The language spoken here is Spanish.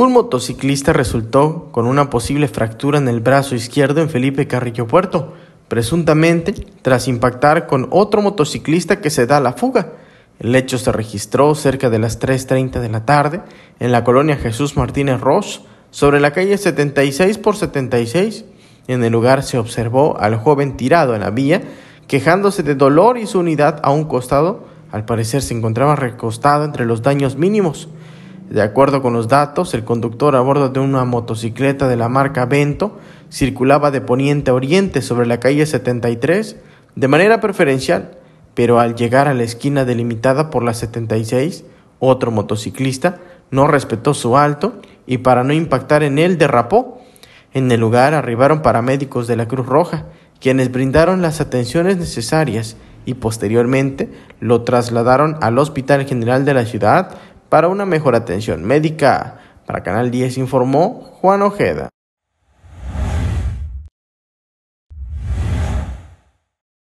Un motociclista resultó con una posible fractura en el brazo izquierdo en Felipe Carrillo Puerto, presuntamente tras impactar con otro motociclista que se da a la fuga. El hecho se registró cerca de las 3.30 de la tarde en la colonia Jesús Martínez Ross, sobre la calle 76 por 76. En el lugar se observó al joven tirado en la vía, quejándose de dolor y su unidad a un costado, al parecer se encontraba recostado entre los daños mínimos. De acuerdo con los datos, el conductor a bordo de una motocicleta de la marca Bento circulaba de poniente a oriente sobre la calle 73 de manera preferencial, pero al llegar a la esquina delimitada por la 76, otro motociclista no respetó su alto y para no impactar en él derrapó. En el lugar arribaron paramédicos de la Cruz Roja, quienes brindaron las atenciones necesarias y posteriormente lo trasladaron al Hospital General de la ciudad para una mejor atención médica, para Canal 10 informó Juan Ojeda.